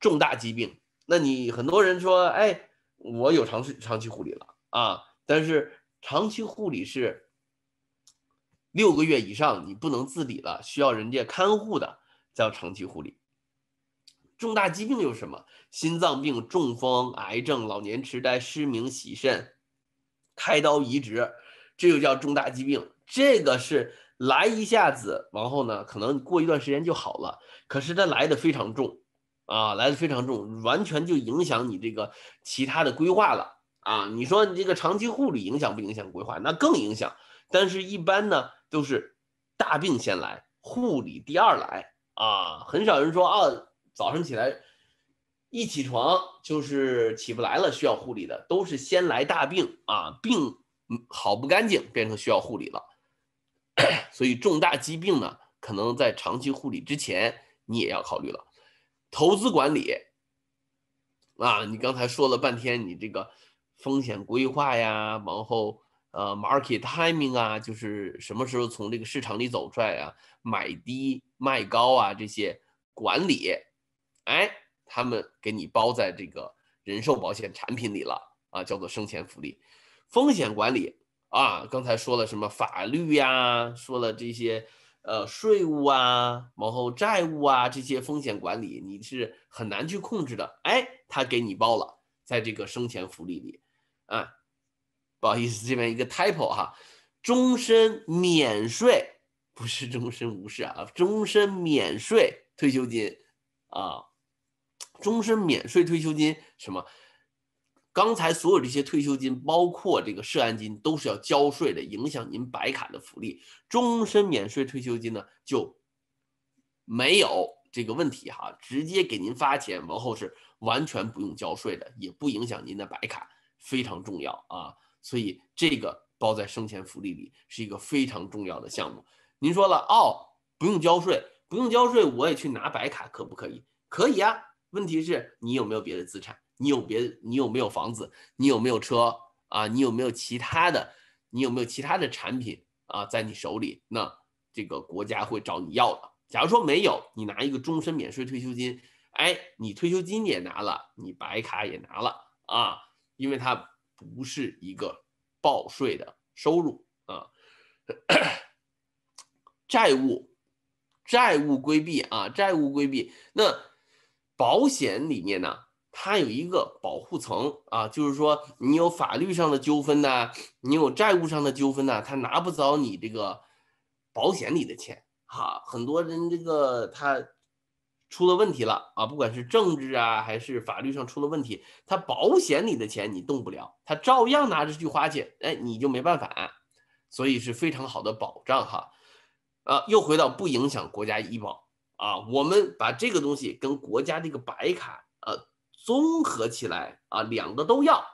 重大疾病。那你很多人说，哎，我有长期长期护理了啊，但是。长期护理是六个月以上，你不能自理了，需要人家看护的叫长期护理。重大疾病有什么？心脏病、中风、癌症、老年痴呆、失明、洗肾、开刀移植，这就叫重大疾病。这个是来一下子，往后呢，可能过一段时间就好了。可是它来的非常重啊，来的非常重，完全就影响你这个其他的规划了。啊，你说你这个长期护理影响不影响规划？那更影响。但是，一般呢都是大病先来，护理第二来啊。很少人说啊，早上起来一起床就是起不来了，需要护理的都是先来大病啊。病好不干净，变成需要护理了。所以，重大疾病呢，可能在长期护理之前你也要考虑了。投资管理啊，你刚才说了半天，你这个。风险规划呀，往后呃，market timing 啊，就是什么时候从这个市场里走出来啊，买低卖高啊，这些管理，哎，他们给你包在这个人寿保险产品里了啊，叫做生前福利，风险管理啊，刚才说了什么法律呀，说了这些呃税务啊，往后债务啊，这些风险管理你是很难去控制的，哎，他给你包了，在这个生前福利里。啊，不好意思，这边一个 typo 哈，终身免税不是终身无事啊，终身免税退休金啊，终身免税退休金什么？刚才所有这些退休金，包括这个涉案金，都是要交税的，影响您白卡的福利。终身免税退休金呢就没有这个问题哈，直接给您发钱，往后是完全不用交税的，也不影响您的白卡。非常重要啊，所以这个包在生前福利里是一个非常重要的项目。您说了哦，不用交税，不用交税，我也去拿白卡，可不可以？可以啊，问题是你有没有别的资产？你有别，你有没有房子？你有没有车啊？你有没有其他的？你有没有其他的产品啊？在你手里，那这个国家会找你要的。假如说没有，你拿一个终身免税退休金，哎，你退休金也拿了，你白卡也拿了啊。因为它不是一个报税的收入啊，债务债务规避啊，债务规避。那保险里面呢，它有一个保护层啊，就是说你有法律上的纠纷呐，你有债务上的纠纷呐，他拿不着你这个保险里的钱哈。很多人这个他。出了问题了啊！不管是政治啊，还是法律上出了问题，他保险里的钱你动不了，他照样拿着去花钱，哎，你就没办法，所以是非常好的保障哈。啊，又回到不影响国家医保啊，我们把这个东西跟国家这个白卡呃综合起来啊，两个都要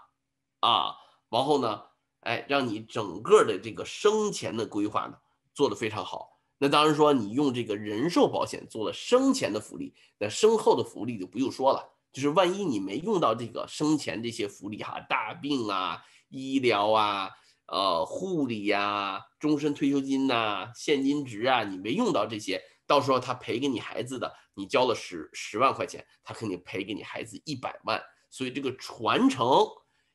啊，然后呢，哎，让你整个的这个生前的规划呢做的非常好。那当然说，你用这个人寿保险做了生前的福利，那生后的福利就不用说了。就是万一你没用到这个生前这些福利哈，大病啊、医疗啊、呃护理呀、终身退休金呐、现金值啊，你没用到这些，到时候他赔给你孩子的，你交了十十万块钱，他肯定赔给你孩子一百万。所以这个传承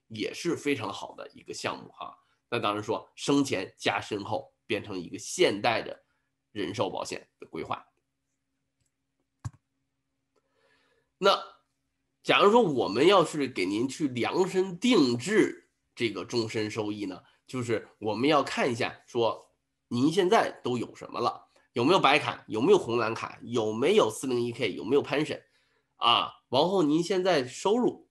也是非常好的一个项目哈。那当然说，生前加身后，变成一个现代的。人寿保险的规划。那，假如说我们要是给您去量身定制这个终身收益呢，就是我们要看一下，说您现在都有什么了，有没有白卡，有没有红蓝卡，有没有四零一 K，有没有 Pension 啊？然后您现在收入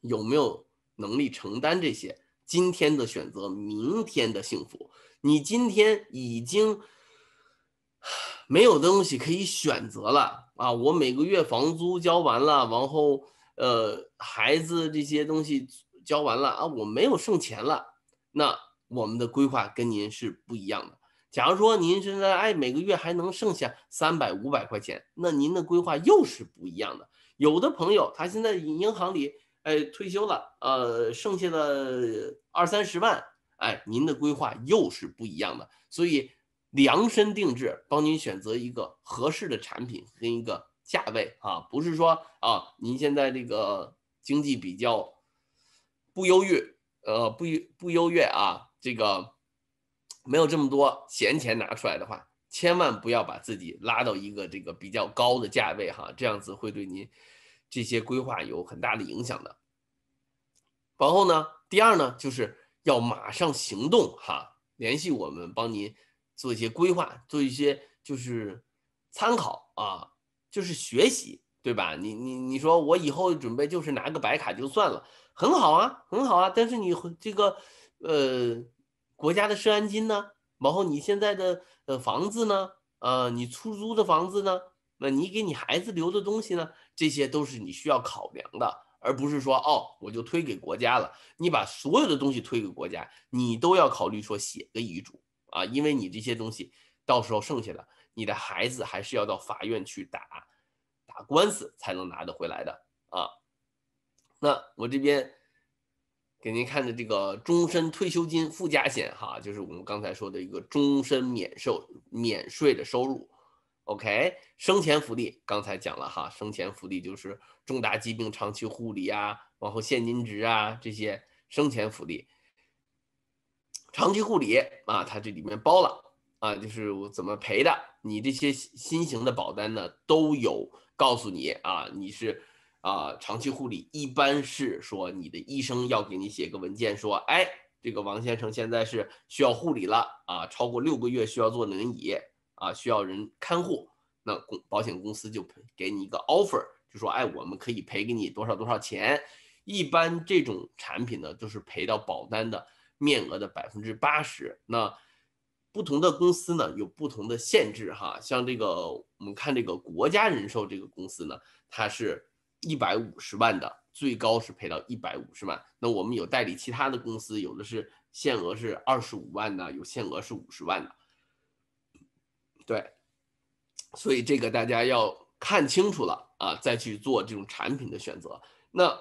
有没有能力承担这些？今天的选择，明天的幸福。你今天已经 没有东西可以选择了啊！我每个月房租交完了，然后呃孩子这些东西交完了啊，我没有剩钱了。那我们的规划跟您是不一样的。假如说您现在哎每个月还能剩下三百五百块钱，那您的规划又是不一样的。有的朋友他现在银行里哎退休了，呃剩下的二三十万。哎，您的规划又是不一样的，所以量身定制，帮您选择一个合适的产品跟一个价位啊，不是说啊，您现在这个经济比较不优越，呃，不不优越啊，这个没有这么多闲钱拿出来的话，千万不要把自己拉到一个这个比较高的价位哈，这样子会对您这些规划有很大的影响的。然后呢，第二呢就是。要马上行动哈，联系我们帮您做一些规划，做一些就是参考啊，就是学习，对吧？你你你说我以后准备就是拿个白卡就算了，很好啊，很好啊。但是你这个呃，国家的涉安金呢，然后你现在的呃房子呢，呃，你出租的房子呢，那你给你孩子留的东西呢，这些都是你需要考量的。而不是说哦，我就推给国家了。你把所有的东西推给国家，你都要考虑说写个遗嘱啊，因为你这些东西到时候剩下的，你的孩子还是要到法院去打打官司才能拿得回来的啊。那我这边给您看的这个终身退休金附加险哈，就是我们刚才说的一个终身免受免税的收入。OK，生前福利刚才讲了哈，生前福利就是重大疾病、长期护理啊，往后现金值啊这些生前福利，长期护理啊，它这里面包了啊，就是我怎么赔的？你这些新型的保单呢都有告诉你啊，你是啊长期护理一般是说你的医生要给你写个文件说，哎，这个王先生现在是需要护理了啊，超过六个月需要坐轮椅。啊，需要人看护，那公保险公司就给你一个 offer，就说，哎，我们可以赔给你多少多少钱？一般这种产品呢，都是赔到保单的面额的百分之八十。那不同的公司呢，有不同的限制哈。像这个，我们看这个国家人寿这个公司呢，它是一百五十万的，最高是赔到一百五十万。那我们有代理其他的公司，有的是限额是二十五万的，有限额是五十万的。对，所以这个大家要看清楚了啊，再去做这种产品的选择。那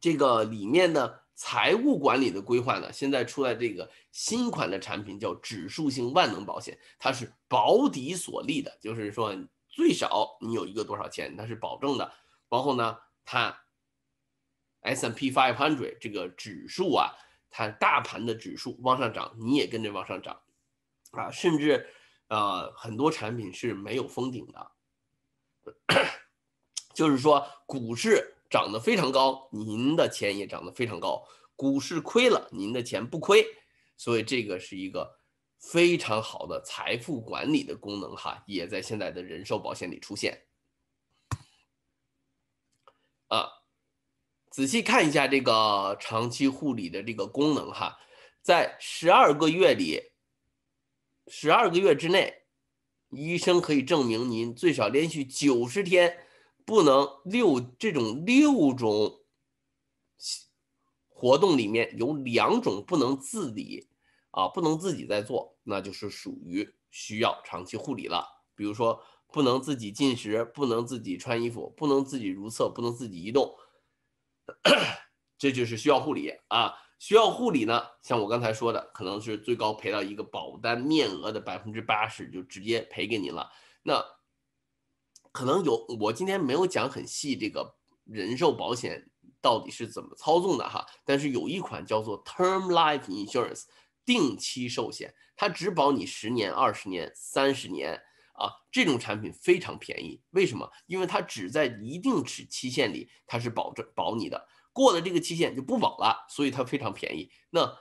这个里面呢，财务管理的规划呢，现在出来这个新款的产品叫指数性万能保险，它是保底所利的，就是说最少你有一个多少钱，它是保证的。然后呢，它 S and P five hundred 这个指数啊，它大盘的指数往上涨，你也跟着往上涨，啊，甚至。呃，很多产品是没有封顶的，就是说股市涨得非常高，您的钱也涨得非常高；股市亏了，您的钱不亏，所以这个是一个非常好的财富管理的功能哈，也在现在的人寿保险里出现。啊，仔细看一下这个长期护理的这个功能哈，在十二个月里。十二个月之内，医生可以证明您最少连续九十天不能六这种六种活动里面有两种不能自理啊，不能自己在做，那就是属于需要长期护理了。比如说不能自己进食，不能自己穿衣服，不能自己如厕，不能自己移动，这就是需要护理啊。需要护理呢，像我刚才说的，可能是最高赔到一个保单面额的百分之八十，就直接赔给您了。那可能有，我今天没有讲很细，这个人寿保险到底是怎么操纵的哈。但是有一款叫做 Term Life Insurance 定期寿险，它只保你十年、二十年、三十年啊，这种产品非常便宜。为什么？因为它只在一定期期限里，它是保证保你的。过了这个期限就不保了，所以它非常便宜。那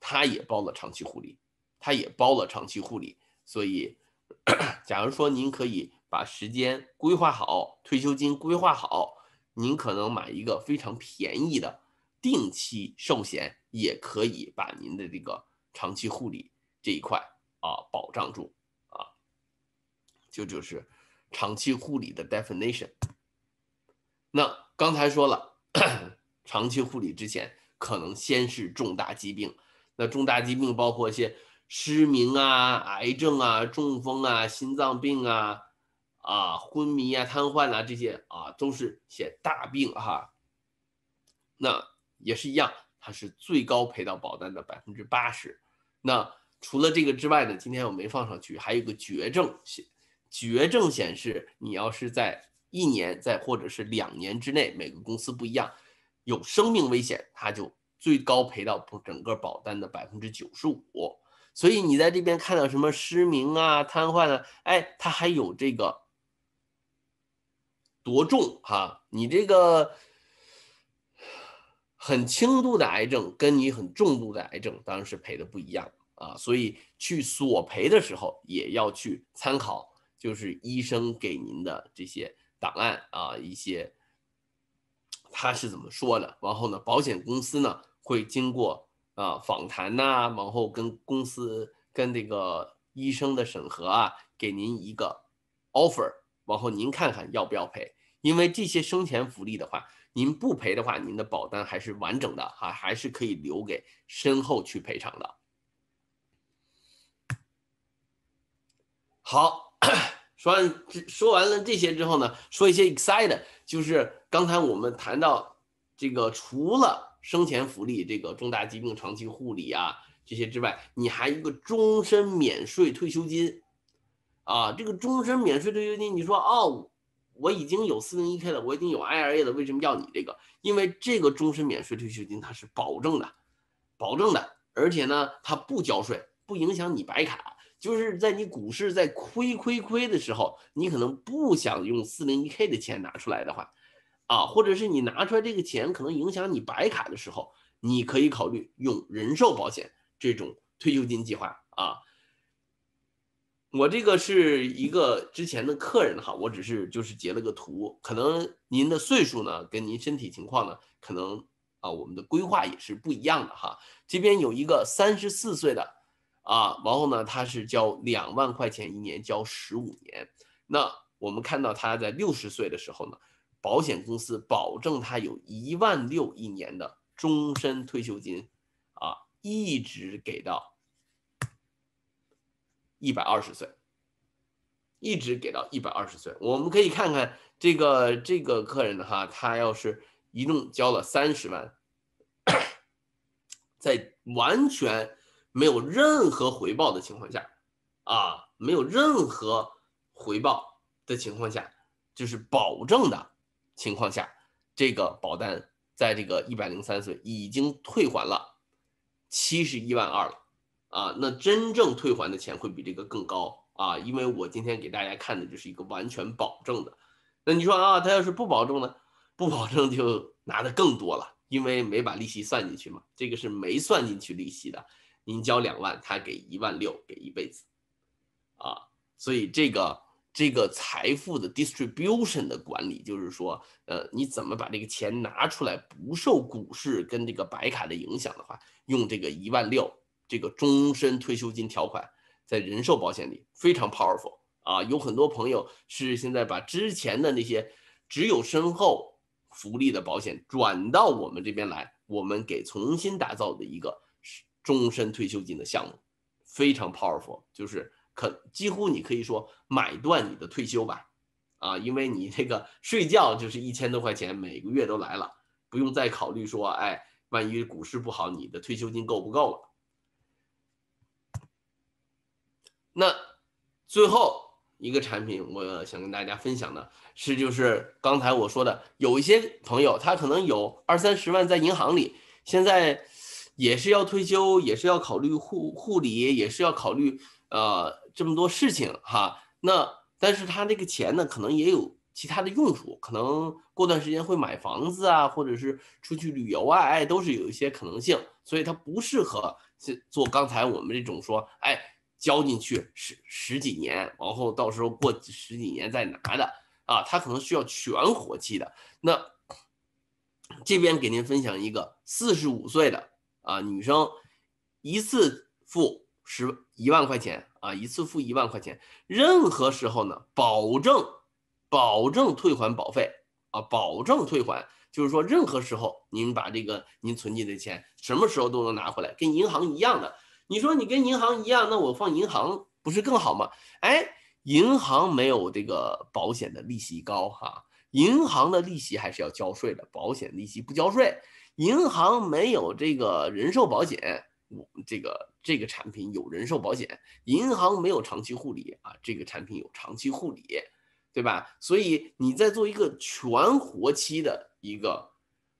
它也包了长期护理，它也包了长期护理。所以，假如说您可以把时间规划好，退休金规划好，您可能买一个非常便宜的定期寿险，也可以把您的这个长期护理这一块啊保障住啊。就就是长期护理的 definition。那刚才说了。长期护理之前，可能先是重大疾病。那重大疾病包括一些失明啊、癌症啊、中风啊、心脏病啊、啊昏迷啊、瘫痪啊这些啊，都是些大病哈。那也是一样，它是最高赔到保单的百分之八十。那除了这个之外呢，今天我没放上去，还有一个绝症险。绝症险是你要是在。一年在或者是两年之内，每个公司不一样，有生命危险，它就最高赔到整个保单的百分之九十五。所以你在这边看到什么失明啊、瘫痪啊，哎，它还有这个多重哈。你这个很轻度的癌症，跟你很重度的癌症，当然是赔的不一样啊。所以去索赔的时候也要去参考，就是医生给您的这些。档案啊，一些他是怎么说的？然后呢，保险公司呢会经过啊访谈呐，然后跟公司跟那个医生的审核啊，给您一个 offer，然后您看看要不要赔？因为这些生前福利的话，您不赔的话，您的保单还是完整的还还是可以留给身后去赔偿的。好。说完这说完了这些之后呢，说一些 excite g 就是刚才我们谈到这个，除了生前福利、这个重大疾病、长期护理啊这些之外，你还有一个终身免税退休金，啊，这个终身免税退休金，你说哦，我已经有 401k 了，我已经有 IRA 了，为什么要你这个？因为这个终身免税退休金它是保证的，保证的，而且呢，它不交税，不影响你白卡。就是在你股市在亏亏亏的时候，你可能不想用四零一 K 的钱拿出来的话，啊，或者是你拿出来这个钱可能影响你白卡的时候，你可以考虑用人寿保险这种退休金计划啊。我这个是一个之前的客人哈，我只是就是截了个图，可能您的岁数呢，跟您身体情况呢，可能啊，我们的规划也是不一样的哈。这边有一个三十四岁的。啊，然后呢，他是交两万块钱一年，交十五年。那我们看到他在六十岁的时候呢，保险公司保证他有一万六一年的终身退休金，啊，一直给到一百二十岁，一直给到一百二十岁。我们可以看看这个这个客人哈，他要是一共交了三十万，在完全。没有任何回报的情况下，啊，没有任何回报的情况下，就是保证的情况下，这个保单在这个一百零三岁已经退还了七十一万二了，啊，那真正退还的钱会比这个更高啊，因为我今天给大家看的就是一个完全保证的。那你说啊，他要是不保证呢？不保证就拿的更多了，因为没把利息算进去嘛，这个是没算进去利息的。您交两万，他给一万六，给一辈子，啊，所以这个这个财富的 distribution 的管理，就是说，呃，你怎么把这个钱拿出来，不受股市跟这个白卡的影响的话，用这个一万六这个终身退休金条款，在人寿保险里非常 powerful 啊，有很多朋友是现在把之前的那些只有身后福利的保险转到我们这边来，我们给重新打造的一个。终身退休金的项目非常 powerful，就是可几乎你可以说买断你的退休吧，啊，因为你这个睡觉就是一千多块钱每个月都来了，不用再考虑说，哎，万一股市不好，你的退休金够不够了？那最后一个产品，我想跟大家分享的是，就是刚才我说的，有一些朋友他可能有二三十万在银行里，现在。也是要退休，也是要考虑护护理，也是要考虑呃这么多事情哈。那但是他这个钱呢，可能也有其他的用处，可能过段时间会买房子啊，或者是出去旅游啊，哎，都是有一些可能性。所以他不适合做刚才我们这种说，哎，交进去十十几年，往后到时候过十几年再拿的啊，他可能需要全活期的。那这边给您分享一个四十五岁的。啊，女生一次付十一万块钱啊，一次付一万块钱。任何时候呢，保证保证退还保费啊，保证退还，就是说任何时候您把这个您存进的钱，什么时候都能拿回来，跟银行一样的。你说你跟银行一样，那我放银行不是更好吗？哎，银行没有这个保险的利息高哈，银行的利息还是要交税的，保险利息不交税。银行没有这个人寿保险，我这个这个产品有人寿保险；银行没有长期护理啊，这个产品有长期护理，对吧？所以你在做一个全活期的一个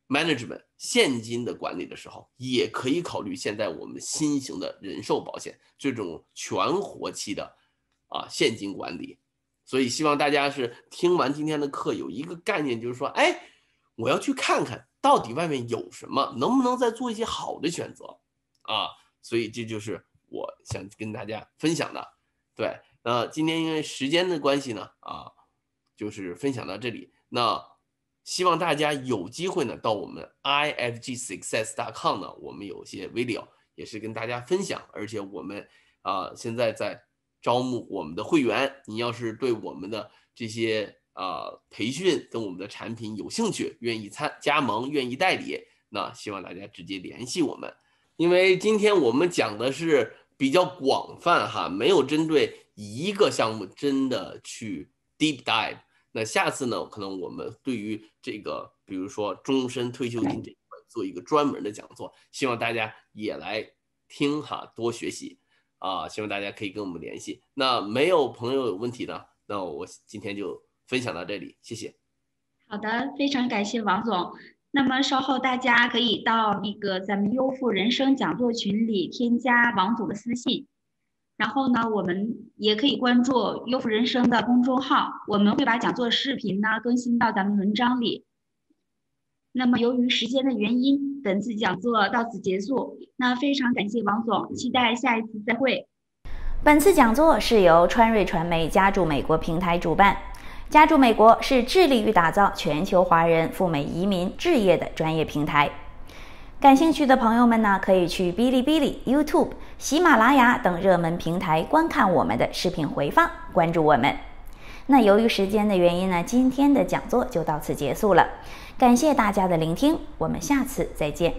management 现金的管理的时候，也可以考虑现在我们新型的人寿保险这种全活期的啊现金管理。所以希望大家是听完今天的课有一个概念，就是说，哎，我要去看看。到底外面有什么？能不能再做一些好的选择，啊？所以这就是我想跟大家分享的。对，那今天因为时间的关系呢，啊，就是分享到这里。那希望大家有机会呢，到我们 ifgsuccess.com 呢，我们有些 video 也是跟大家分享。而且我们啊，现在在招募我们的会员。你要是对我们的这些，啊，培训跟我们的产品有兴趣，愿意参加盟，愿意代理，那希望大家直接联系我们。因为今天我们讲的是比较广泛哈，没有针对一个项目真的去 deep dive。那下次呢，可能我们对于这个，比如说终身退休金这一块做一个专门的讲座，希望大家也来听哈，多学习啊。希望大家可以跟我们联系。那没有朋友有问题的，那我今天就。分享到这里，谢谢。好的，非常感谢王总。那么稍后大家可以到那个咱们优富人生讲座群里添加王总的私信，然后呢，我们也可以关注优富人生的公众号，我们会把讲座视频呢更新到咱们文章里。那么由于时间的原因，本次讲座到此结束。那非常感谢王总，期待下一次再会。本次讲座是由川瑞传媒加注美国平台主办。家住美国是致力于打造全球华人赴美移民置业的专业平台。感兴趣的朋友们呢，可以去哔哩哔哩、YouTube、喜马拉雅等热门平台观看我们的视频回放，关注我们。那由于时间的原因呢，今天的讲座就到此结束了，感谢大家的聆听，我们下次再见。